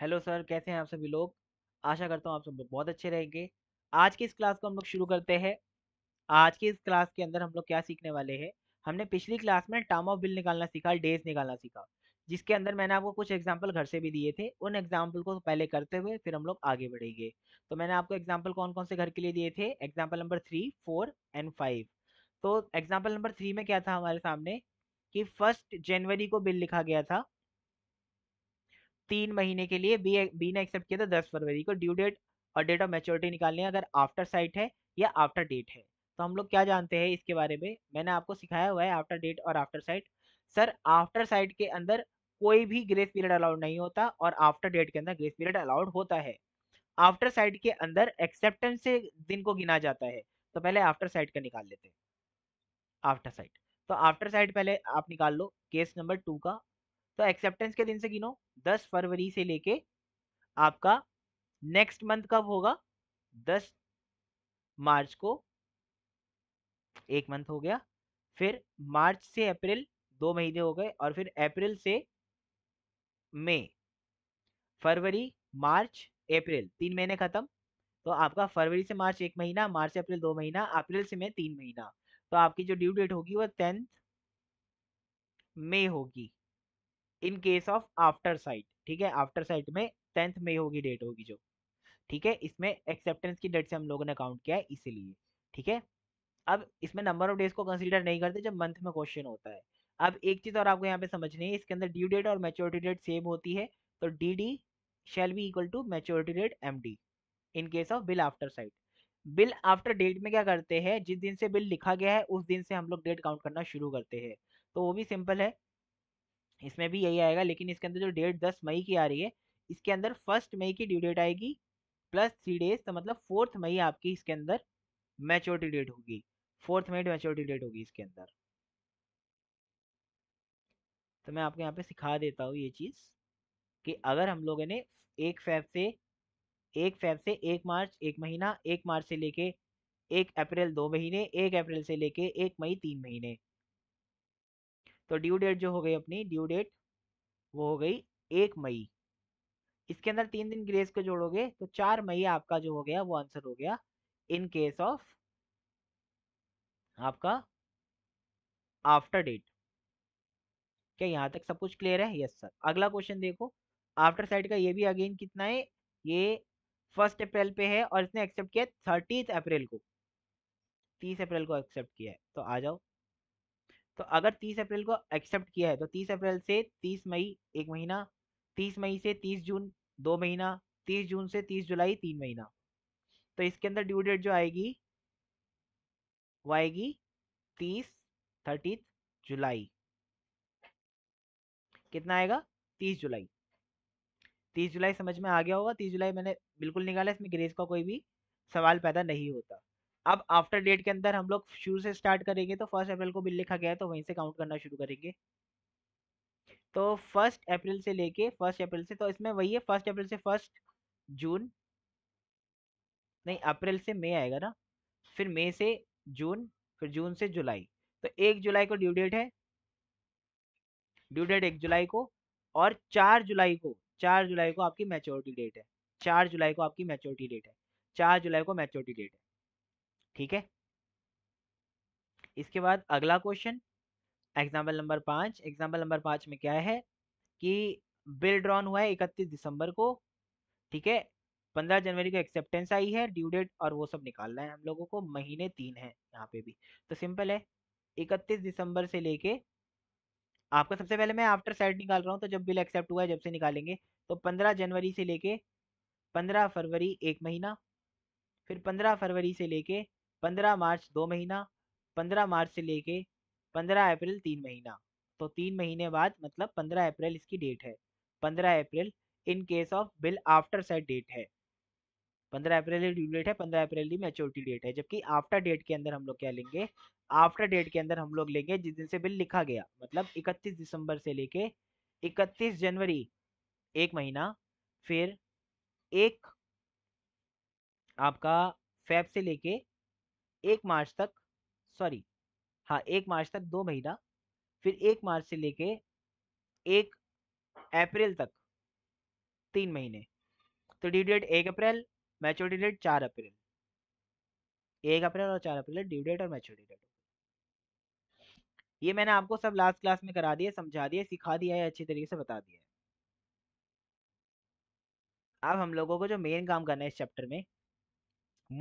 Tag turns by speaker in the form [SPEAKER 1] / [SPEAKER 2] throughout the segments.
[SPEAKER 1] Hello sir कैसे हैं आप सभी लोग आशा करता हूँ आप सब लोग बहुत अच्छे रहेंगे आज की इस क्लास को हम लोग शुरू करते हैं आज की इस क्लास के अंदर हम लोग क्या सीखने वाले हैं हमने पिछली क्लास में टर्म ऑफ बिल निकालना सीखा डेज निकालना सीखा जिसके अंदर मैंने आपको कुछ एग्जाम्पल घर से भी दिए थे उन एग्जाम्पल को पहले करते हुए फिर हम लोग आगे बढ़ेंगे तो मैंने आपको एग्जाम्पल कौन कौन से घर के लिए दिए थे example number three four and five तो एग्जाम्पल नंबर थ्री में क्या था हमारे सामने कि फर्स्ट जनवरी को बिल लिखा गया था तीन महीने के लिए बी बी ने एक्सेप्ट किया था दस फरवरी को ड्यू डेट और डेट ऑफ मेच्योरिटी निकालनी है अगर आफ्टर साइट है या आफ्टर डेट है तो हम लोग क्या जानते हैं इसके बारे में मैंने आपको सिखाया हुआ है आफ्टर डेट और after sight sir after sight के अंदर कोई भी ग्रेस पीरियड अलाउड नहीं होता और आफ्टर डेट के अंदर ग्रेस पीरियड अलाउड होता है आफ्टर साइट के अंदर एक्सेप्टेंस से दिन को गिना जाता है तो पहले आफ्टर साइट का निकाल लेते हैं आफ्टर साइट तो आफ्टर साइट पहले आप निकाल लो केस नंबर टू का तो एक्सेप्टेंस के दिन से गिनो दस फरवरी से लेके आपका नेक्स्ट मंथ कब होगा दस मार्च को एक मंथ हो गया फिर मार्च से अप्रैल दो महीने हो गए और फिर अप्रैल से मई फरवरी मार्च अप्रैल तीन महीने खत्म तो आपका फरवरी से मार्च एक महीना मार्च से अप्रैल दो महीना अप्रैल से मई तीन महीना तो आपकी जो ड्यू डेट होगी वो टेंथ मई होगी in case of after sight ठीक है आफ्टर साइट में टेंथ मई होगी डेट होगी जो ठीक है इसमें एक्सेप्टेंस की डेट से हम लोगों ने काउंट किया है इसीलिए ठीक है अब इसमें नंबर ऑफ डेज को कंसिडर नहीं करते जब मंथ में क्वेश्चन होता है अब एक चीज़ और आपको यहाँ पे समझनी है इसके अंदर ड्यू डेट और मेच्योरिटी डेट सेम होती है तो D D shall be equal to maturity date M D in case of bill after sight bill after date में क्या करते हैं जिस दिन से बिल लिखा गया है उस दिन से हम लोग डेट काउंट करना शुरू करते हैं तो वो भी सिंपल है इसमें भी यही आएगा लेकिन इसके अंदर जो डेट दस मई की आ रही है इसके अंदर फर्स्ट मई की ड्यू डेट आएगी प्लस थ्री डेज तो मतलब फोर्थ मई आपकी इसके अंदर मैच्योरिटी डेट होगी फोर्थ मई मैच्योरिटी डेट होगी इसके अंदर तो मैं आपको यहाँ पे सिखा देता हूँ ये चीज़ कि अगर हम लोगों ने एक फैब से एक फैब से एक मार्च एक महीना एक मार्च से लेके एक अप्रैल दो महीने एक अप्रैल से लेके एक मई तीन महीने तो ड्यू डेट जो हो गई अपनी ड्यू डेट वो हो गई एक मई इसके अंदर तीन दिन ग्रेस को जोड़ोगे तो चार मई आपका जो हो गया वो आंसर हो गया इन केस ऑफ आपका आफ्टर डेट क्या यहाँ तक सब कुछ क्लियर है यस सर अगला क्वेश्चन देखो आफ्टर साइड का ये भी अगेन कितना है ये फर्स्ट अप्रैल पे है और इसने एक्सेप्ट किया थर्टीथ अप्रैल को तीस अप्रैल को एक्सेप्ट किया है तो आ जाओ तो अगर तीस अप्रैल को एक्सेप्ट किया है तो तीस अप्रैल से तीस मई एक महीना तीस मई से तीस जून दो महीना तीस जून से तीस जुलाई तीन महीना तो इसके अंदर ड्यू डेट जो आएगी वो आएगी तीस थर्टीथ जुलाई कितना आएगा तीस जुलाई तीस जुलाई समझ में आ गया होगा तीस जुलाई मैंने बिल्कुल निकाला इसमें ग्रेस का कोई भी सवाल पैदा नहीं होता अब आफ्टर डेट के अंदर हम लोग शुरू से स्टार्ट करेंगे तो फर्स्ट अप्रैल को बिल लिखा गया है तो वहीं से काउंट करना शुरू करेंगे तो फर्स्ट अप्रैल से लेके फर्स्ट अप्रैल से तो इसमें वही है फर्स्ट अप्रैल से फर्स्ट जून नहीं अप्रैल से मई आएगा ना फिर मई से जून फिर जून से जुलाई तो एक जुलाई को ड्यू डेट है ड्यू डेट एक जुलाई को और चार जुलाई को चार जुलाई को आपकी मेच्योरिटी डेट है चार जुलाई को आपकी मेच्योरिटी डेट है चार जुलाई को मैच्योरिटी डेट है ठीक है इसके बाद अगला क्वेश्चन एग्जाम्पल नंबर पांच एग्जाम्पल नंबर पांच में क्या है कि बिल ड्रॉन हुआ है इकतीस दिसंबर को ठीक है पंद्रह जनवरी को एक्सेप्टेंस आई है ड्यू डेट और वो सब निकालना है हम लोगों को महीने तीन है यहाँ पे भी तो सिंपल है इकतीस दिसंबर से लेके आपका सबसे पहले मैं आफ्टर साइड निकाल रहा हूँ तो जब बिल एक्सेप्ट हुआ है जब से निकालेंगे तो पंद्रह जनवरी से लेके पंद्रह फरवरी एक महीना फिर पंद्रह फरवरी से लेके पंद्रह मार्च दो महीना पंद्रह मार्च से लेके पंद्रह अप्रैल तीन महीना तो तीन महीने बाद मतलब पंद्रह अप्रैल इसकी डेट है पंद्रह अप्रैल in case of bill after sight date है पंद्रह अप्रैल ड्यू डेट है पंद्रह अप्रैल ही मेच्योरिटी डेट है जबकि आफ्टर डेट के अंदर हम लोग क्या लेंगे आफ्टर डेट के अंदर हम लोग लेंगे जिस दिन से बिल लिखा गया मतलब इकतीस दिसंबर से लेके इकतीस जनवरी एक महीना फिर एक आपका फेब से लेके एक मार्च तक सॉरी हाँ एक मार्च तक दो महीना फिर एक मार्च से लेके एक अप्रैल तक तीन महीने तो ड्यू डेट एक अप्रैल मैच्योरिटी डेट चार अप्रैल एक अप्रैल और चार अप्रैल ड्यू डेट और मैच्योरिटी डेट ये मैंने आपको सब लास्ट क्लास में करा दिया समझा दिया सिखा दिया है अच्छी तरीके से बता दिया है अब हम लोगों को जो मेन काम करना है इस चैप्टर में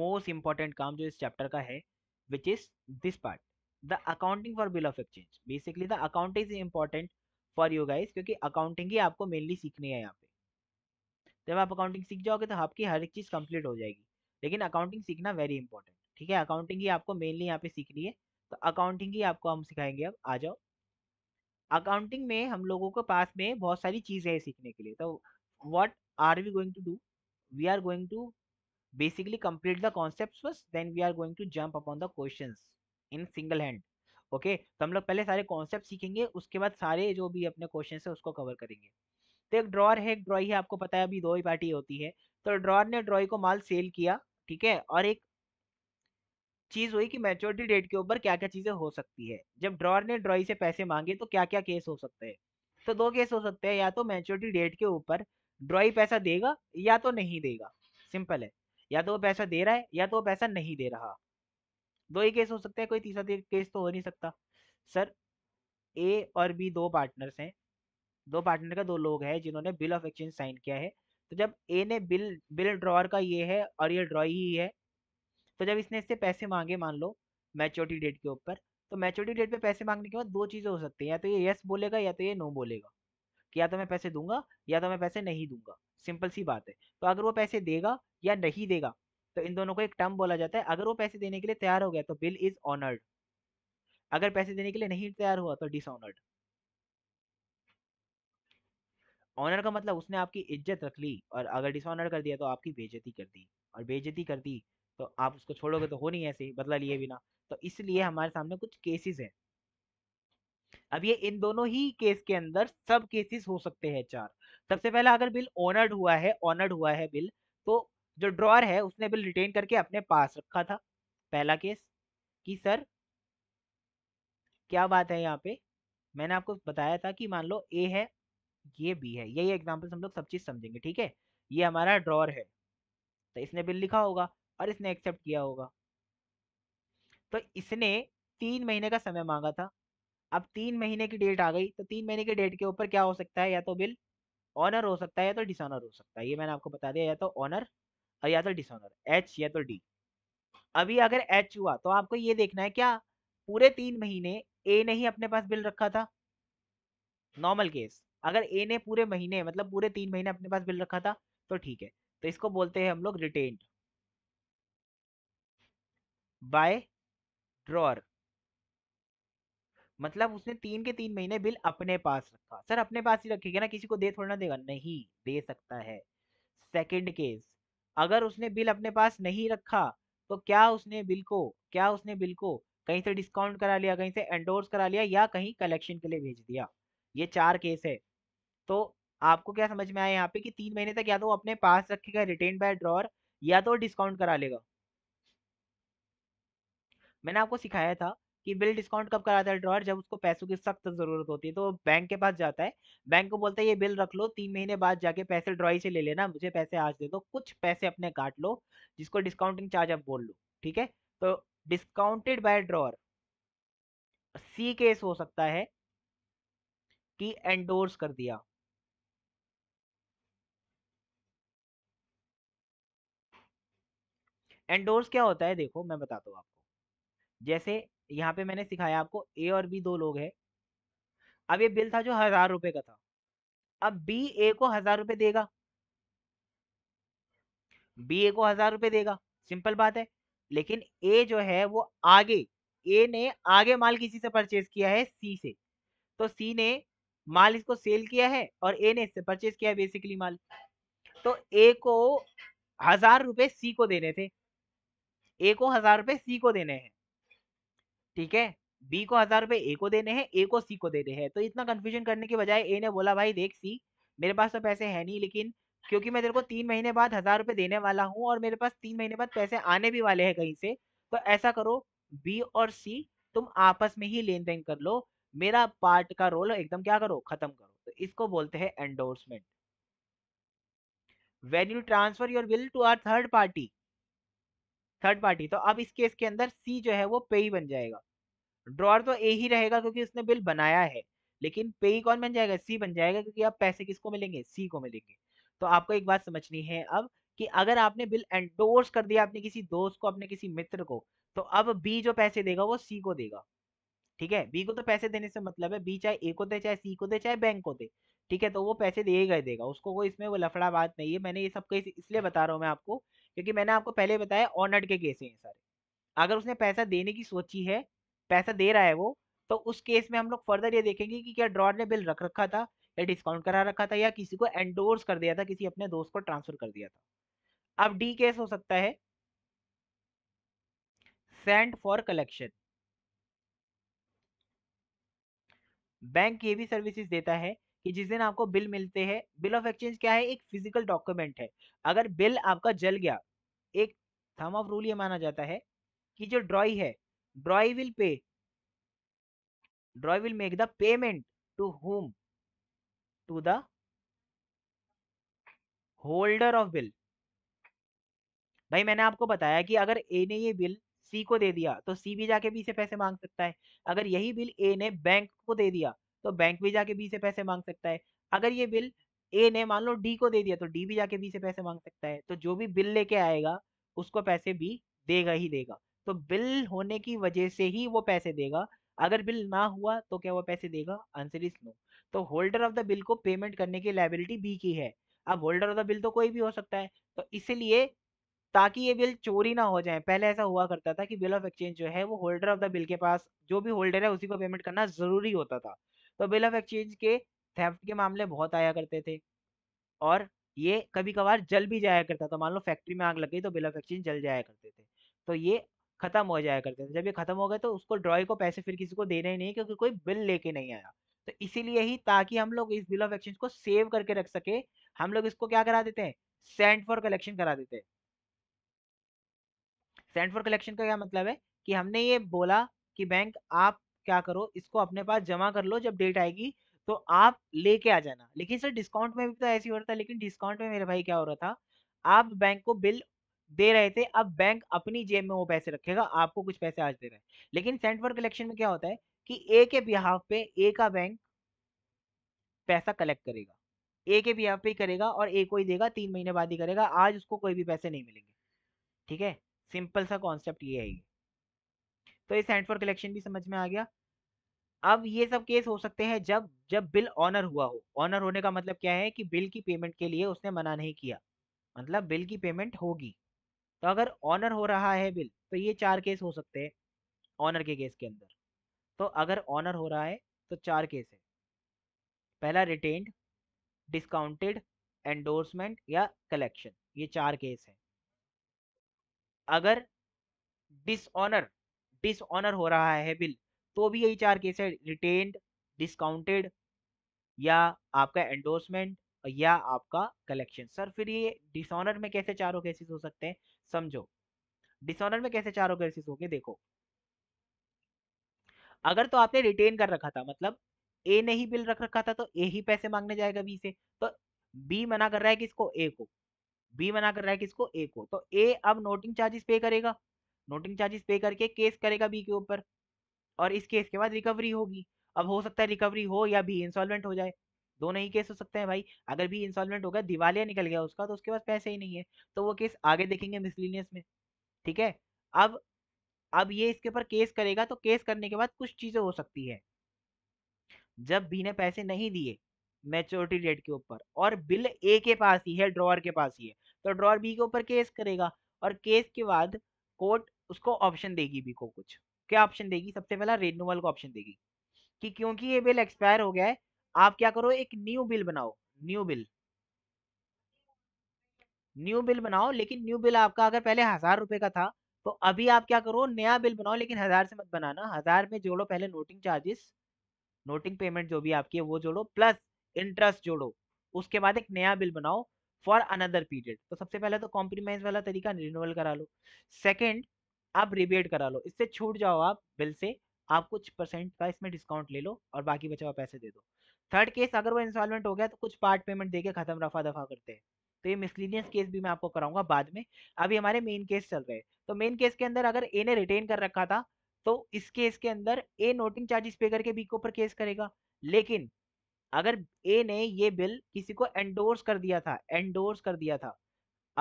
[SPEAKER 1] मोस्ट इंपॉर्टेंट काम जो इस चैप्टर का है which is this part the accounting for bill of exchange basically the accounting is important for you guys क्योंकि अकाउंटिंग ही आपको मेनली सीखनी है यहाँ पे जब आप अकाउंटिंग सीख जाओगे तो आपकी हर एक चीज़ कंप्लीट हो जाएगी लेकिन अकाउंटिंग सीखना वेरी इंपॉर्टेंट ठीक है अकाउंटिंग ही आपको मेनली यहाँ पे सीखनी है तो अकाउंटिंग ही आपको हम सिखाएंगे अब आ जाओ अकाउंटिंग में हम लोगों के पास में बहुत सारी चीज़ें हैं सीखने के लिए तो what are we going to do we are going to basically complete the concepts first then we are going to jump upon the questions in single hand okay okay, तो हम लोग पहले सारे कॉन्सेप्ट सीखेंगे उसके बाद सारे जो भी अपने क्वेश्चन है उसको कवर करेंगे तो एक ड्रॉर है एक ड्रॉई है आपको पता है अभी दो ही पार्टी होती है तो ड्रॉर ने ड्रॉई को माल सेल किया ठीक है और एक चीज हुई कि मेच्योरिटी डेट के ऊपर क्या क्या चीजें हो सकती है जब ड्रॉर ने ड्रॉई से पैसे मांगे तो क्या क्या केस हो सकते हैं तो दो केस हो सकते हैं या तो मेच्योरिटी डेट के ऊपर ड्रॉई पैसा देगा या तो नहीं देगा सिंपल है या तो वो पैसा दे रहा है या तो वो पैसा नहीं दे रहा दो ही केस हो सकते हैं कोई तीसरा केस तो हो नहीं सकता सर ए और बी दो पार्टनर्स हैं दो पार्टनर का दो लोग हैं जिन्होंने बिल ऑफ एक्सचेंज साइन किया है तो जब ए ने बिल बिल ड्रॉर का ये है और ये ड्रॉ ही है तो जब इसने इससे पैसे मांगे मान लो मैच्योरिटी डेट के ऊपर तो मैच्योरिटी डेट पे पैसे मांगने के बाद दो चीज़ें हो सकती हैं या तो ये यस बोलेगा या तो ये नो बोलेगा कि या तो मैं पैसे दूंगा या तो मैं पैसे नहीं दूंगा सिंपल सी बात है तो अगर वो पैसे देगा या नहीं देगा तो इन दोनों को एक टर्म बोला जाता है अगर वो पैसे देने के लिए तैयार हो गया तो बिल इज ऑनर्ड अगर पैसे देने के लिए नहीं तैयार हुआ तो डिसऑनर्ड ऑनर का मतलब उसने आपकी इज्जत रख ली और अगर डिसऑनर कर दिया तो आपकी बेजती कर दी और बेजती कर दी तो आप उसको छोड़ोगे तो हो नहीं ऐसे बदला लिए बिना तो इसलिए हमारे सामने कुछ केसेस हैं अब ये इन दोनों ही केस के अंदर सब केसेस हो सकते हैं चार सबसे पहला अगर बिल ऑनर्ड हुआ है ऑनर्ड हुआ है बिल तो जो ड्रॉअर है उसने बिल रिटेन करके अपने पास रखा था पहला केस कि सर क्या बात है यहाँ पे मैंने आपको बताया था कि मान लो ए है ये बी है यही एग्जाम्पल हम लोग सब चीज़ समझेंगे ठीक है ये हमारा ड्रॉअर है तो इसने बिल लिखा होगा और इसने एक्सेप्ट किया होगा तो इसने तीन महीने का समय मांगा था अब तीन महीने की डेट आ गई तो तीन महीने की डेट के ऊपर क्या हो सकता है या तो बिल ऑनर हो सकता है या तो डिसऑनर हो सकता है ये मैंने आपको बता दिया या तो ऑनर और या तो डिसऑनर एच या तो डी अभी अगर एच हुआ तो आपको ये देखना है क्या पूरे तीन महीने ए ने ही अपने पास बिल रखा था नॉर्मल केस अगर ए ने पूरे महीने मतलब पूरे तीन महीने अपने पास बिल रखा था तो ठीक है तो इसको बोलते हैं हम लोग रिटेन्ड बाय ड्रॉर मतलब उसने तीन के तीन महीने बिल अपने पास रखा सर अपने पास ही रखेगा ना किसी को दे थोड़ा ना देगा नहीं दे सकता है सेकंड केस अगर उसने बिल अपने पास नहीं रखा तो क्या उसने बिल को क्या उसने बिल को कहीं से डिस्काउंट करा लिया कहीं से एंडोर्स करा लिया या कहीं कलेक्शन के लिए भेज दिया ये चार केस है तो आपको क्या समझ में आया यहाँ पे कि तीन महीने तक या तो अपने पास रखेगा रिटेन बाय ड्रॉर या तो डिस्काउंट करा लेगा मैंने आपको सिखाया था कि बिल डिस्काउंट कब कराता है ड्रॉर जब उसको पैसों की सख्त जरूरत होती है तो बैंक के पास जाता है बैंक को बोलता है ये बिल रख लो तीन महीने बाद जाके पैसे ड्रॉई से ले लेना मुझे पैसे आज दे दो कुछ पैसे अपने काट लो जिसको डिस्काउंटिंग चार्ज आप बोल लो ठीक है तो discounted by drawer see case हो सकता है कि एंडोर्स कर दिया एंडोर्स क्या होता है देखो मैं बताता हूँ आपको जैसे यहाँ पे मैंने सिखाया आपको ए और बी दो लोग हैं अब ये बिल था जो हजार रुपए का था अब बी ए को हजार रुपए देगा बी ए को हजार रुपए देगा सिंपल बात है लेकिन ए जो है वो आगे ए ने आगे माल किसी से परचेज किया है सी से तो सी ने माल इसको सेल किया है और ए ने इससे परचेज किया है बेसिकली माल तो ए को हजार रुपए सी को देने थे ए को हजार रुपए सी को देने हैं ठीक है बी को हजार रुपए ए को देने हैं ए को सी को देने हैं तो इतना कंफ्यूजन करने के बजाय ए ने बोला भाई देख सी मेरे पास तो पैसे है नहीं लेकिन क्योंकि मैं तेरे को तीन महीने बाद हजार रुपए देने वाला हूँ और मेरे पास तीन महीने बाद पैसे आने भी वाले हैं कहीं से तो ऐसा करो बी और सी तुम आपस में ही लेन देन कर लो मेरा पार्ट का रोल एकदम क्या करो खत्म करो तो इसको बोलते हैं endorsement when you transfer your bill to or third party third party तो अब इस केस के अंदर सी जो है वो पे बन जाएगा ड्रॉर तो ए ही रहेगा क्योंकि उसने बिल बनाया है लेकिन पे कौन बन जाएगा सी बन जाएगा क्योंकि आप पैसे किसको मिलेंगे सी को मिलेंगे तो आपको एक बात समझनी है अब कि अगर आपने बिल एंडोर्स कर दिया अपने किसी दोस्त को अपने किसी मित्र को तो अब बी जो पैसे देगा वो सी को देगा ठीक है बी को तो पैसे देने से मतलब है बी चाहे ए को दे चाहे सी को दे चाहे बैंक को दे ठीक है तो वो पैसे देगा ही देगा उसको कोई इसमें वो लफड़ा बात नहीं है मैंने ये सब कहीं इसलिए बता रहा हूँ मैं आपको क्योंकि मैंने आपको पहले बताया ऑनर्ड के केस हैं सारे अगर उसने पैसा देने की सोची है पैसा दे रहा है वो तो उस केस में हम लोग फर्दर ये देखेंगे कि क्या ड्रॉड ने बिल रख रखा था या डिस्काउंट करा रखा था या किसी को एंडोर्स कर दिया था किसी अपने दोस्त को ट्रांसफर कर दिया था अब डी केस हो सकता है सेंड फॉर कलेक्शन बैंक ये भी सर्विसेज देता है कि जिस दिन आपको बिल मिलते हैं बिल ऑफ एक्सचेंज क्या है एक फिजिकल डॉक्यूमेंट है अगर बिल आपका जल गया एक थम ऑफ रूल ये माना जाता है कि जो ड्रॉई है drawee will pay drawee bill make the payment to whom to the holder of bill भाई मैंने आपको बताया कि अगर ए ने ये बिल सी को दे दिया तो सी भी जाके बी से पैसे मांग सकता है अगर यही बिल ए ने बैंक को दे दिया तो बैंक भी जाके बी से पैसे मांग सकता है अगर ये बिल ए ने मान लो डी को दे दिया तो डी भी जाके बी से पैसे मांग सकता है तो जो भी बिल लेके आएगा उसको पैसे बी देगा ही देगा तो बिल होने की वजह से ही वो पैसे देगा अगर बिल ना हुआ तो क्या वो पैसे देगा आंसर इज नो तो होल्डर ऑफ द बिल को पेमेंट करने की लाइबिलिटी बी की है अब होल्डर ऑफ द बिल तो कोई भी हो सकता है तो इसलिए ताकि ये बिल चोरी ना हो जाए पहले ऐसा हुआ करता था कि बिल ऑफ एक्सचेंज जो है वो होल्डर ऑफ द बिल के पास जो भी होल्डर है उसी को पेमेंट करना जरूरी होता था तो बिल ऑफ एक्सचेंज के थेफ्ट के मामले बहुत आया करते थे और ये कभी कभार जल भी जाया करता तो मान लो फैक्ट्री में आग लग गई तो बिल ऑफ एक्सचेंज जल जाया करते थे तो ये खत्म हो जाया करते थे जब ये खत्म हो गए तो उसको ड्रॉई को पैसे फिर किसी को देने ही नहीं क्योंकि कोई बिल लेके नहीं आया तो इसीलिए ही ताकि हम लोग इस बिल ऑफ एक्सचेंज को सेव करके रख सके हम लोग इसको क्या करा देते हैं सेंट फॉर कलेक्शन करा देते हैं सेंट फॉर कलेक्शन का क्या मतलब है कि हमने ये बोला कि बैंक आप क्या करो इसको अपने पास जमा कर लो जब डेट आएगी तो आप लेके आ जाना लेकिन सर डिस्काउंट में भी तो ऐसी हो रहा था लेकिन डिस्काउंट में मेरे भाई क्या हो रहा था आप बैंक को बिल दे रहे थे अब बैंक अपनी जेब में वो पैसे रखेगा आपको कुछ पैसे आज दे रहा है लेकिन सेंट फॉर कलेक्शन में क्या होता है कि ए के बिहाफ पे ए का बैंक पैसा कलेक्ट करेगा ए के बिहाफ पे ही करेगा और ए को ही देगा तीन महीने बाद ही करेगा आज उसको कोई भी पैसे नहीं मिलेंगे ठीक है सिंपल सा कॉन्सेप्ट ये है ये तो ये सेंट फॉर कलेक्शन भी समझ में आ गया अब ये सब केस हो सकते हैं जब जब बिल ऑनर हुआ हो ऑनर होने का मतलब क्या है कि बिल की पेमेंट के लिए उसने मना नहीं किया मतलब बिल की पेमेंट होगी तो अगर ऑनर हो रहा है बिल तो ये चार केस हो सकते हैं ऑनर के केस के अंदर तो अगर ऑनर हो रहा है तो चार केस है पहला रिटेन्ड डिस्काउंटेड एंडोर्समेंट या कलेक्शन ये चार केस है अगर डिसऑनर डिसऑनर हो रहा है बिल तो भी यही चार केस है रिटेन्ड डिस्काउंटेड या आपका एंडोर्समेंट या आपका कलेक्शन सर फिर ये डिसऑनर में कैसे चारों केसेस हो सकते हैं समझो डिसऑनर में कैसे चारों केसेस हो गए देखो अगर तो आपने रिटेन कर रखा था मतलब ए ने ही बिल रख रखा था तो ए ही पैसे मांगने जाएगा बी से तो बी मना कर रहा है किसको ए को बी मना कर रहा है किसको ए को तो ए अब नोटिंग चार्जेस पे करेगा नोटिंग चार्जेस पे करके केस करेगा बी के ऊपर और इस केस के बाद रिकवरी होगी अब हो सकता है रिकवरी हो या भी इंस्टॉलमेंट हो जाए दोनों ही केस हो सकते हैं भाई अगर भी इंस्टॉलमेंट होगा दिवालिया निकल गया उसका तो उसके पास पैसे ही नहीं है तो वो केस आगे देखेंगे मिसलिनियस में ठीक है अब अब ये इसके ऊपर केस करेगा तो केस करने के बाद कुछ चीज़ें हो सकती है जब बी ने पैसे नहीं दिए मेच्योरिटी डेट के ऊपर और बिल ए के पास ही है ड्रॉअर के पास ही है तो ड्रॉअर बी के ऊपर केस करेगा और केस के बाद कोर्ट उसको ऑप्शन देगी बी को कुछ क्या ऑप्शन देगी सबसे पहला रिन्यूअल को ऑप्शन देगी कि क्योंकि ये बिल एक्सपायर हो गया है आप क्या करो एक न्यू बिल बनाओ न्यू बिल न्यू बिल बनाओ लेकिन न्यू बिल आपका अगर पहले हजार रुपए का था तो अभी आप क्या करो नया बिल बनाओ लेकिन हजार से मत बनाना हजार में जोड़ो पहले नोटिंग चार्जेस नोटिंग पेमेंट जो भी आपकी है वो जोड़ो प्लस इंटरेस्ट जोड़ो उसके बाद एक नया बिल बनाओ फॉर अनदर पीरियड तो सबसे पहले तो कॉम्प्रोमाइज वाला तरीका रिन्यूअल करा लो सेकेंड आप रिबेट करा लो इससे छूट जाओ आप बिल से आप कुछ परसेंट का इसमें डिस्काउंट ले लो और बाकी बचा हुआ पैसे दे दो थर्ड केस अगर वो इंस्टॉलमेंट हो गया तो कुछ पार्ट पेमेंट देके खत्म रफा दफा करते हैं तो ये मिसलिनियस केस भी मैं आपको कराऊंगा बाद में अभी हमारे मेन केस चल रहे हैं तो मेन केस के अंदर अगर ए ने रिटेन कर रखा था तो इस केस के अंदर ए नोटिंग चार्जेस पे करके बी के ऊपर केस करेगा लेकिन अगर ए ने ये बिल किसी को एंडोर्स कर दिया था एंडोर्स कर दिया था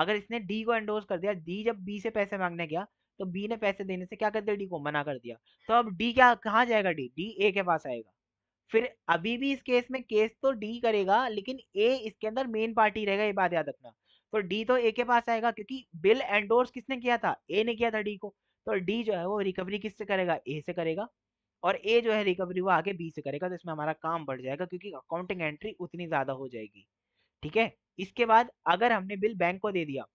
[SPEAKER 1] अगर इसने डी को एंडोर्स कर दिया डी जब बी से पैसे मांगने गया तो बी ने पैसे देने से क्या कर दिया डी को मना कर दिया तो अब डी क्या कहाँ जाएगा डी डी ए के पास आएगा फिर अभी भी इस केस में केस तो डी करेगा लेकिन ए इसके अंदर मेन पार्टी रहेगा ये बात याद रखना तो डी तो ए के पास आएगा क्योंकि बिल एंडोर्स किसने किया था ए ने किया था डी को तो डी जो है वो रिकवरी किससे करेगा ए से करेगा और ए जो है रिकवरी वो आगे बी से करेगा तो इसमें हमारा काम बढ़ जाएगा क्योंकि अकाउंटिंग एंट्री उतनी ज़्यादा हो जाएगी ठीक है इसके बाद अगर हमने बिल बैंक को दे दिया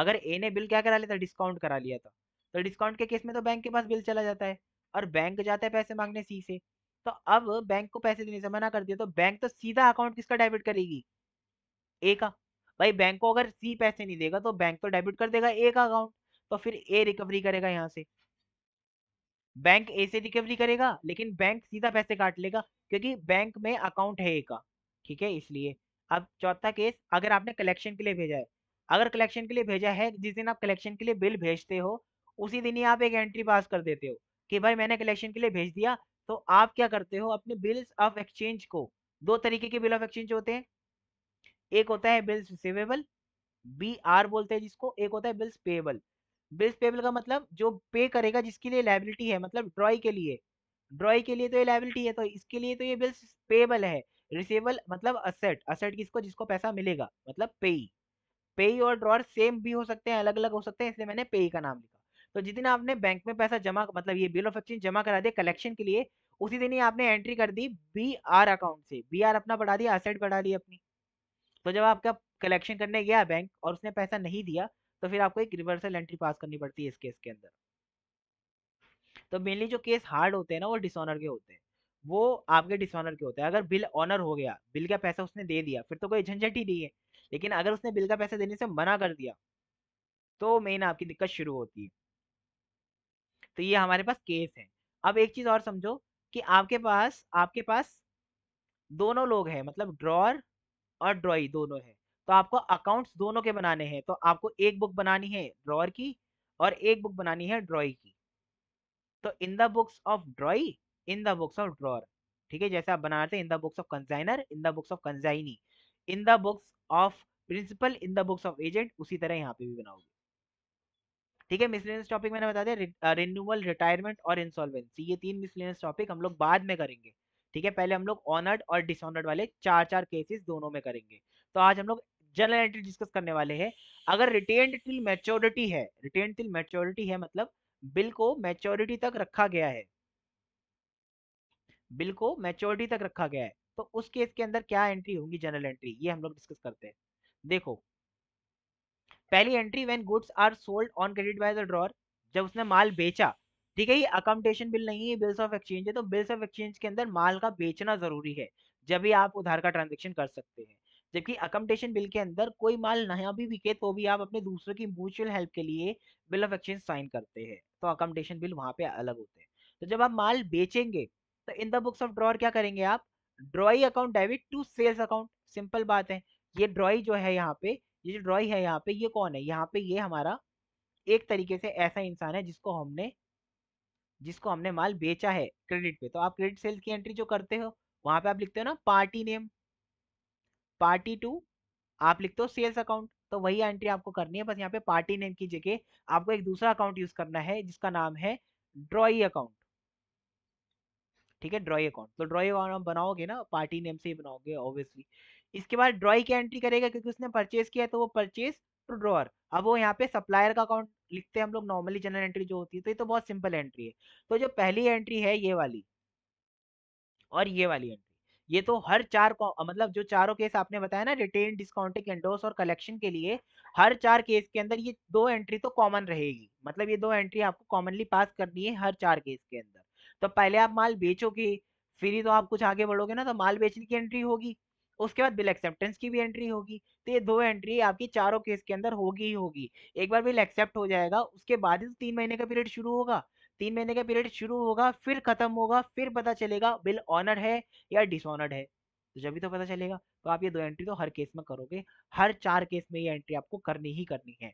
[SPEAKER 1] अगर ए ने बिल क्या करा लिया था डिस्काउंट करा लिया था तो डिस्काउंट के केस में तो बैंक के पास बिल चला जाता है और बैंक जाता है पैसे मांगने सी से तो अब बैंक को पैसे देने से मना कर दिया तो बैंक तो सीधा अकाउंट किसका डेबिट करेगी ए का भाई बैंक को अगर सी पैसे नहीं देगा तो बैंक तो डेबिट कर देगा ए का अकाउंट तो फिर ए रिकवरी करेगा यहाँ से बैंक ए से रिकवरी करेगा लेकिन बैंक सीधा पैसे काट लेगा क्योंकि बैंक में अकाउंट है ए का ठीक है इसलिए अब चौथा केस अगर आपने कलेक्शन के लिए भेजा है अगर कलेक्शन के लिए भेजा है जिस दिन आप कलेक्शन के लिए बिल भेजते हो उसी दिन ही आप एक एंट्री पास कर देते हो कि भाई मैंने कलेक्शन के लिए भेज दिया तो आप क्या करते हो अपने बिल्स ऑफ एक्सचेंज को दो तरीके के बिल ऑफ एक्सचेंज होते हैं एक होता है बिल्स रिसिवेबल बी आर बोलते हैं जिसको एक होता है बिल्स पेबल बिल्स पेबल का मतलब जो पे करेगा जिसके लिए लाइबिलिटी है मतलब ड्रॉई के लिए ड्रॉई के लिए तो ये लाइबिलिटी है तो इसके लिए तो ये बिल्स पेबल है रिसिवेबल मतलब असेट असेट किसको जिसको पैसा मिलेगा मतलब पेई पेई और ड्रॉर सेम भी हो सकते हैं अलग अलग हो सकते हैं इसलिए मैंने पेई का नाम लिखा तो जिस दिन आपने बैंक में पैसा जमा मतलब ये बिल ऑफ एक्सचेंज जमा करा दिया कलेक्शन के लिए उसी दिन ही आपने एंट्री कर दी बी आर अकाउंट से बी आर अपना बढ़ा दिया असेट बढ़ा दी अपनी तो जब आपका कलेक्शन करने गया बैंक और उसने पैसा नहीं दिया तो फिर आपको एक रिवर्सल एंट्री पास करनी पड़ती है इस केस के अंदर तो मेनली जो केस हार्ड होते हैं ना वो डिसऑनर के होते हैं वो आपके डिसऑनर के होते हैं अगर बिल ऑनर हो गया बिल का पैसा उसने दे दिया फिर तो कोई झंझट ही नहीं है लेकिन अगर उसने बिल का पैसा देने से मना कर दिया तो मेन आपकी दिक्कत शुरू होती है तो ये हमारे पास केस है अब एक चीज और समझो कि आपके पास आपके पास दोनों लोग हैं मतलब ड्रॉर और ड्रॉई दोनों हैं तो आपको अकाउंट्स दोनों के बनाने हैं तो आपको एक बुक बनानी है ड्रॉर की और एक बुक बनानी है ड्रॉई की तो in the books of drawee in the books of drawer ठीक है जैसे आप बनाते हैं in the books of consignor in the books of consignee in the books of principal in the books of agent उसी तरह यहाँ पे भी बनाओगे ठीक है मिसलेनियस टॉपिक मैंने बता दिया रिन्यूअल रिटायरमेंट और इंसॉल्वेंसी ये तीन मिसलेनियस टॉपिक हम लोग बाद में करेंगे ठीक है पहले हम लोग ऑनर्ड और डिसऑनर्ड वाले चार चार केसेस दोनों में करेंगे तो आज हम लोग जनरल एंट्री डिस्कस करने वाले हैं अगर रिटेन्ड टिल मेच्योरिटी है रिटेन्ड टिल मेच्योरिटी है मतलब बिल को मेच्योरिटी तक रखा गया है बिल को मेच्योरिटी तक रखा गया है तो उस केस के अंदर क्या एंट्री होगी जनरल एंट्री ये हम लोग डिस्कस करते हैं देखो पहली entry when goods are sold on credit by the drawer जब उसने माल बेचा ठीक है ये अकाउंटेशन बिल नहीं है बिल्स ऑफ एक्सचेंज है तो बिल्स ऑफ एक्सचेंज के अंदर माल का बेचना जरूरी है जब भी आप उधार का ट्रांजेक्शन कर सकते हैं जबकि अकाउंटेशन बिल के अंदर कोई माल नया भी बिके तो भी आप अपने दूसरे की म्यूचुअल हेल्प के लिए बिल ऑफ एक्सचेंज साइन करते हैं तो अकाउंटेशन बिल वहां पे अलग होते हैं तो जब आप माल बेचेंगे तो in the books of drawer क्या करेंगे आप drawee account debit to sales account simple बात है ये ड्रॉई जो है यहाँ पे ये जो ड्रॉई है यहाँ पे ये कौन है यहाँ पे ये हमारा एक तरीके से ऐसा इंसान है जिसको हमने जिसको हमने माल बेचा है क्रेडिट पे तो आप क्रेडिट सेल्स की एंट्री जो करते हो वहां पे आप लिखते हो ना पार्टी नेम पार्टी टू आप लिखते हो सेल्स अकाउंट तो वही एंट्री आपको करनी है बस यहाँ पे पार्टी नेम की जगह आपको एक दूसरा अकाउंट यूज करना है जिसका नाम है ड्रॉई अकाउंट ठीक है ड्रॉई अकाउंट तो ड्रॉई अकाउंट हम बनाओगे ना पार्टी नेम से ही बनाओगे ऑब्वियसली इसके बाद ड्रॉई की एंट्री करेगा क्योंकि उसने परचेज किया तो वो परचेज टू ड्रॉअर अब वो यहाँ पे सप्लायर का अकाउंट लिखते हैं हम लोग नॉर्मली जनरल एंट्री जो होती है तो ये तो बहुत सिंपल एंट्री है तो जो पहली एंट्री है ये वाली और ये वाली एंट्री ये तो हर चार मतलब जो चारों केस आपने बताया ना रिटेन डिस्काउंटिंग एंडोस और कलेक्शन के लिए हर चार केस के अंदर ये दो एंट्री तो कॉमन रहेगी मतलब ये दो एंट्री आपको कॉमनली पास करनी है हर चार केस के अंदर तो पहले आप माल बेचोगे फिर ही तो आप कुछ आगे बढ़ोगे ना तो माल बेचने की एंट्री होगी उसके बाद बिल एक्सेप्टेंस की भी एंट्री होगी तो ये दो एंट्री आपकी चारों केस के अंदर होगी ही होगी एक बार बिल एक्सेप्ट हो जाएगा उसके बाद ही तो तीन महीने का पीरियड शुरू होगा तीन महीने का पीरियड शुरू होगा फिर खत्म होगा फिर पता चलेगा बिल ऑनर है या डिसऑनर्ड है तो जब भी तो पता चलेगा तो आप ये दो एंट्री तो हर केस में करोगे हर चार केस में ये एंट्री आपको करनी ही करनी है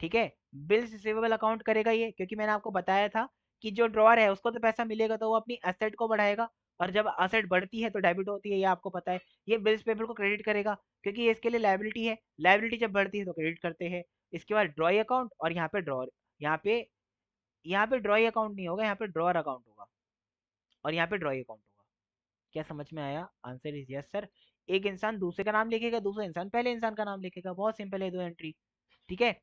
[SPEAKER 1] ठीक है बिल्स रिसिवेबल अकाउंट करेगा ये क्योंकि मैंने आपको बताया था कि जो ड्रॉअर है उसको तो पैसा मिलेगा तो वो अपनी असेट को बढ़ाएगा और जब असेट बढ़ती है तो डेबिट होती है ये आपको पता है ये बिल्स पेपर को क्रेडिट करेगा क्योंकि ये इसके लिए लाइबिलिटी है लाइबिलिटी जब बढ़ती है तो क्रेडिट करते हैं इसके बाद ड्रॉई अकाउंट और यहाँ पे ड्रॉर यहाँ पे यहाँ पे ड्रॉई अकाउंट नहीं होगा यहाँ पे ड्रॉअर अकाउंट होगा और यहाँ पे ड्रॉई अकाउंट होगा क्या समझ में आया आंसर इज यस सर एक इंसान दूसरे का नाम लिखेगा दूसरा इंसान पहले इंसान का नाम लिखेगा बहुत सिंपल है दो एंट्री ठीक है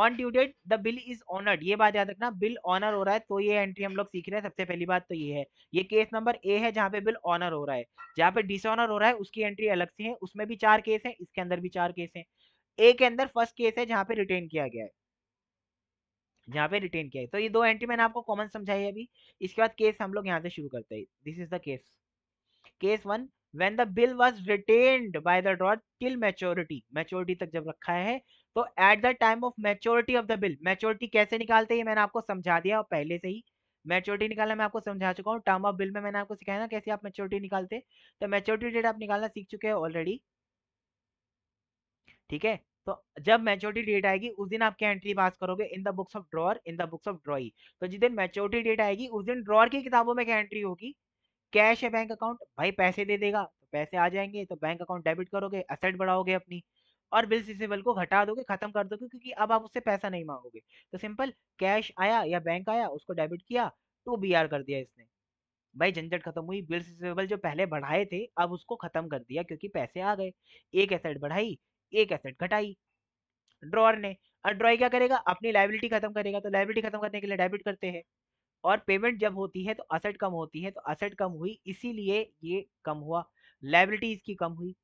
[SPEAKER 1] on due date the bill is honoured ये बात याद रखना बिल ऑनर हो रहा है तो ये एंट्री हम लोग सीख रहे हैं सबसे पहली बात तो ये है ये केस नंबर ए है जहाँ पे बिल ऑनर हो रहा है जहाँ पे डिसऑनर हो रहा है उसकी एंट्री अलग से है उसमें भी चार केस है इसके अंदर भी चार केस है ए के अंदर फर्स्ट केस है जहाँ पे रिटेन किया गया है यहाँ पे रिटेन किया है तो ये दो एंट्री मैंने आपको कॉमन समझाई अभी इसके बाद केस हम लोग यहाँ से शुरू करते हैं this is the case case one when the bill was retained by the drawer till maturity maturity तक जब रखा है तो at the time of maturity of the bill maturity कैसे निकालते हैं मैंने आपको समझा दिया और पहले से ही मेच्योरिटी निकालना मैं आपको समझा चुका हूँ टर्म ऑफ बिल में मैंने आपको सिखाया ना कैसे आप मेच्योरिटी निकालते तो मेच्योरिटी डेट आप निकालना सीख चुके हैं ऑलरेडी ठीक है तो जब मेच्योरिटी डेट आएगी उस दिन आप क्या एंट्री पास करोगे in the books of drawer in the books of drawee तो जिस दिन मेच्योरिटी डेट आएगी उस दिन ड्रॉर की किताबों में क्या एंट्री होगी कैश है बैंक अकाउंट भाई पैसे दे देगा तो पैसे आ जाएंगे तो बैंक अकाउंट डेबिट करोगे असेट बढ़ाओगे अपनी और बिल्स रिसीवेबल को घटा दोगे खत्म कर दोगे क्योंकि अब आप उससे पैसा नहीं मांगोगे तो सिंपल कैश आया या बैंक आया उसको डेबिट किया टू बी आर कर दिया इसने भाई झंझट खत्म हुई बिल्स रिसीवेबल जो पहले बढ़ाए थे अब उसको खत्म कर दिया क्योंकि पैसे आ गए एक एसेट बढ़ाई एक एसेट घटाई ड्रॉर ने और ड्रॉय क्या करेगा अपनी लाइबिलिटी खत्म करेगा तो लाइबिलिटी खत्म करने के लिए डेबिट करते हैं और पेमेंट जब होती है तो असेट कम होती है तो असेट कम हुई इसीलिए ये कम हुआ लाइबिलिटी इसकी कम हुई